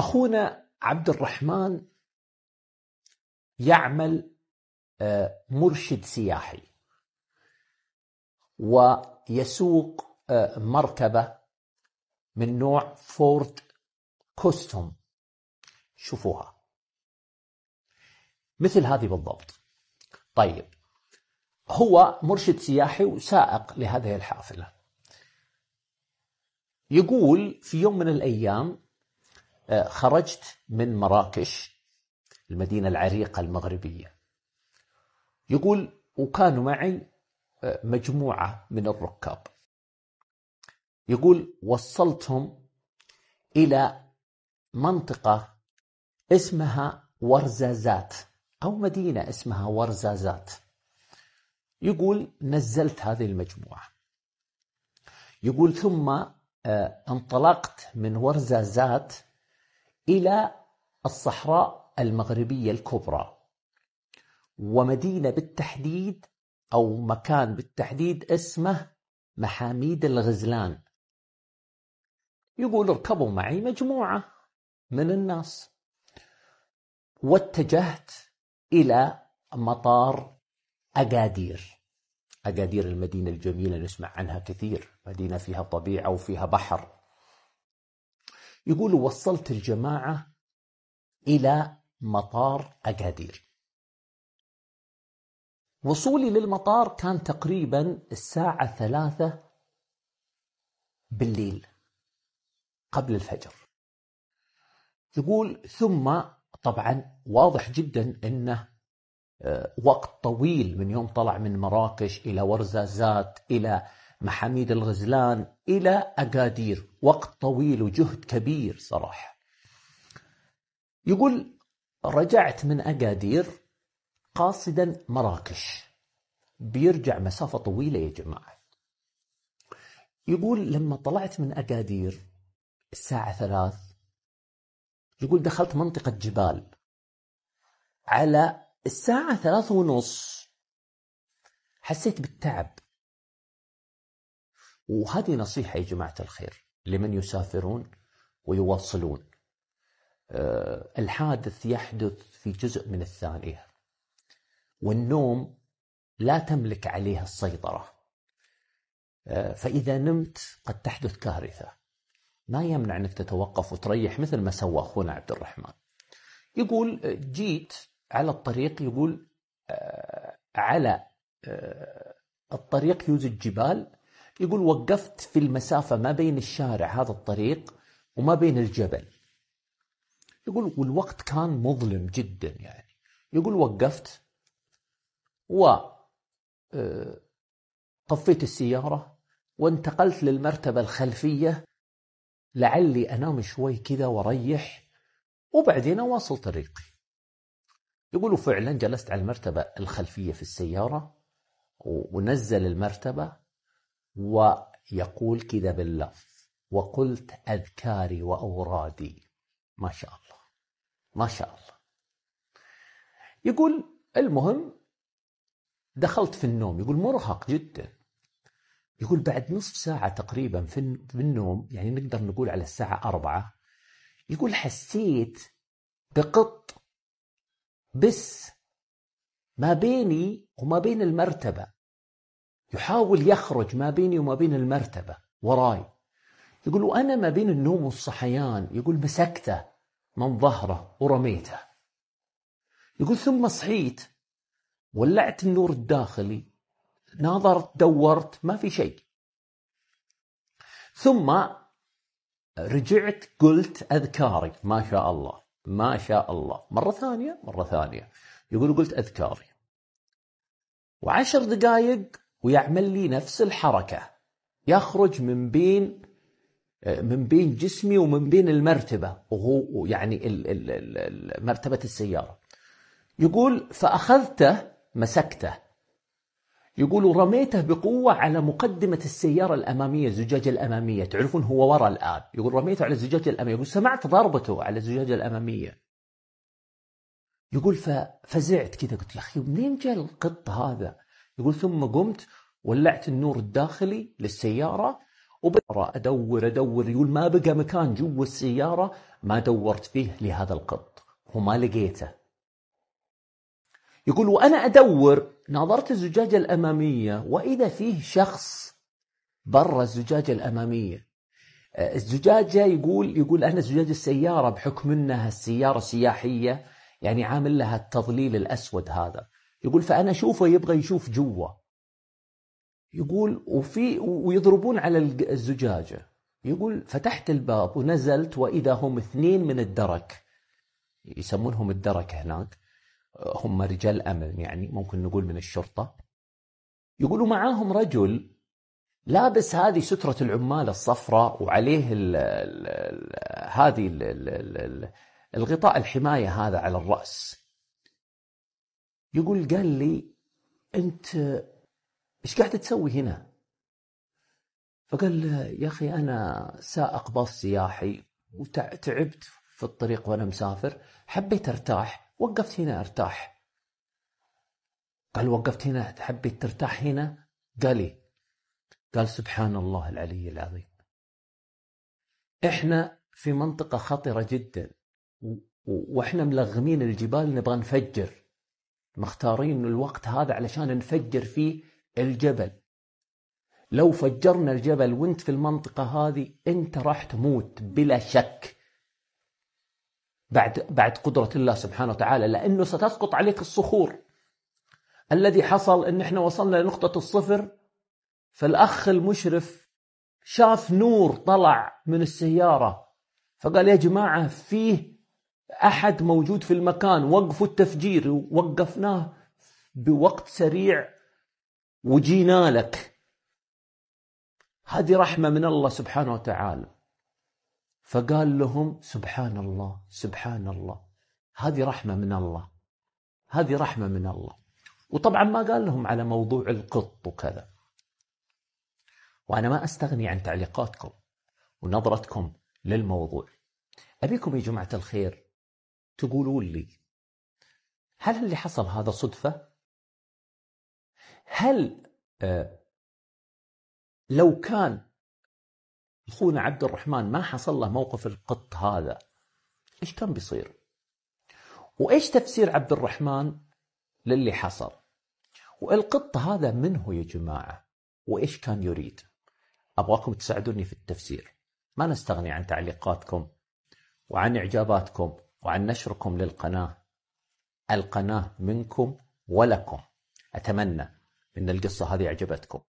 أخونا عبد الرحمن يعمل آه، مرشد سياحي ويسوق آه، مركبة من نوع فورد كوستوم شوفوها مثل هذه بالضبط طيب هو مرشد سياحي وسائق لهذه الحافلة يقول في يوم من الأيام آه، خرجت من مراكش المدينة العريقة المغربية يقول وكانوا معي آه، مجموعة من الركاب يقول وصلتهم إلى منطقة اسمها ورزازات أو مدينة اسمها ورزازات يقول نزلت هذه المجموعة يقول ثم آه، انطلقت من ورزازات إلى الصحراء المغربية الكبرى ومدينة بالتحديد أو مكان بالتحديد اسمه محاميد الغزلان يقول اركبوا معي مجموعة من الناس واتجهت إلى مطار أقادير أقادير المدينة الجميلة نسمع عنها كثير مدينة فيها طبيعة وفيها بحر يقول وصلت الجماعة إلى مطار أكادير وصولي للمطار كان تقريبا الساعة ثلاثة بالليل قبل الفجر يقول ثم طبعا واضح جدا انه آه، وقت طويل من يوم طلع من مراكش الى ورزازات الى محاميد الغزلان إلى أقادير وقت طويل وجهد كبير صراحة يقول رجعت من أقادير قاصدا مراكش بيرجع مسافة طويلة يا جماعة يقول لما طلعت من أقادير الساعة ثلاث يقول دخلت منطقة جبال على الساعة ثلاث ونص حسيت بالتعب وهذه نصيحة يا جماعة الخير لمن يسافرون ويواصلون آه، الحادث يحدث في جزء من الثانية والنوم لا تملك عليه السيطرة آه، فإذا نمت قد تحدث كارثة ما يمنع أنك تتوقف وتريح مثل ما سوى أخونا عبد الرحمن يقول جيت على الطريق يقول آه، على الطريق يوجد جبال يقول وقفت في المسافة ما بين الشارع هذا الطريق وما بين الجبل يقول والوقت كان مظلم جدا يعني يقول وقفت و آه، طفيت السيارة وانتقلت للمرتبة الخلفية لعلي أنام شوي كذا وأريح وبعدين أواصل طريقي يقولوا فعلا جلست على المرتبة الخلفية في السيارة ونزل المرتبة ويقول كذا باللفظ وقلت أذكاري وأورادي ما شاء الله ما شاء الله يقول المهم دخلت في النوم يقول مرهق جدا يقول بعد نصف ساعة تقريبا في النوم يعني نقدر نقول على الساعة أربعة يقول حسيت بقط بس ما بيني وما بين المرتبة يحاول يخرج ما بيني وما بين المرتبة وراي يقول وأنا ما بين النوم والصحيان يقول مسكته من ظهره ورميته يقول ثم صحيت ولعت النور الداخلي ناظرت دورت ما في شيء ثم رجعت قلت أذكاري ما شاء الله ما شاء الله مرة ثانية مرة ثانية يقول قلت أذكاري وعشر دقائق ويعمل لي نفس الحركة يخرج من بين من بين جسمي ومن بين المرتبة وهو يعني مرتبة السيارة يقول فأخذته مسكته يقول رميته بقوة على مقدمة السيارة الأمامية الزجاجة الأمامية تعرفون هو وراء الآن يقول رميته على الزجاجة الأمامية يقول سمعت ضربته على الزجاجة الأمامية يقول ففزعت كذا قلت يا أخي منين جاء القط هذا يقول ثم قمت ولعت النور الداخلي للسيارة وبدأ أدور أدور يقول ما بقى مكان جوا السيارة ما دورت فيه لهذا القط وما لقيته يقول وأنا أدور نظرت الزجاجة الأمامية وإذا فيه شخص برا الزجاجة الأمامية آه، الزجاجة يقول يقول أنا زجاج السيارة بحكم أنها السيارة سياحية يعني عامل لها التظليل الأسود هذا يقول فأنا أشوفه يبغى يشوف جوا يقول وفي ويضربون على الزجاجة يقول فتحت الباب ونزلت وإذا هم اثنين من الدرك يسمونهم الدرك هناك هم رجال أمن يعني ممكن نقول من الشرطة يقولوا معاهم رجل لابس هذه سترة العمال الصفراء وعليه هذه الغطاء الحماية هذا على الرأس يقول قال لي أنت إيش قاعد تسوي هنا؟ فقال يا أخي أنا سائق باص سياحي وتعبت في الطريق وأنا مسافر حبيت أرتاح وقفت هنا أرتاح قال وقفت هنا حبيت ترتاح هنا قال لي قال سبحان الله العلي العظيم احنا في منطقة خطرة جدا واحنا ملغمين الجبال نبغى نفجر مختارين الوقت هذا علشان نفجر فيه الجبل لو فجرنا الجبل وانت في المنطقة هذه انت راح تموت بلا شك بعد بعد قدرة الله سبحانه وتعالى لأنه ستسقط عليك الصخور الذي حصل ان احنا وصلنا لنقطة الصفر فالأخ المشرف شاف نور طلع من السيارة فقال يا جماعة فيه أحد موجود في المكان وقفوا التفجير وقفناه بوقت سريع وجينا لك هذه رحمة من الله سبحانه وتعالى فقال لهم سبحان الله سبحان الله هذه رحمة من الله هذه رحمة من الله وطبعا ما قال لهم على موضوع القط وكذا وأنا ما أستغني عن تعليقاتكم ونظرتكم للموضوع أبيكم يا جماعة الخير تقولون لي هل اللي حصل هذا صدفة؟ هل آه، لو كان أخونا عبد الرحمن ما حصل له موقف القط هذا إيش كان بيصير؟ وإيش تفسير عبد الرحمن للي حصل؟ والقط هذا من هو يا جماعة؟ وإيش كان يريد؟ أبغاكم تساعدوني في التفسير ما نستغني عن تعليقاتكم وعن إعجاباتكم وعن نشركم للقناة القناة منكم ولكم أتمنى أن القصة هذه عجبتكم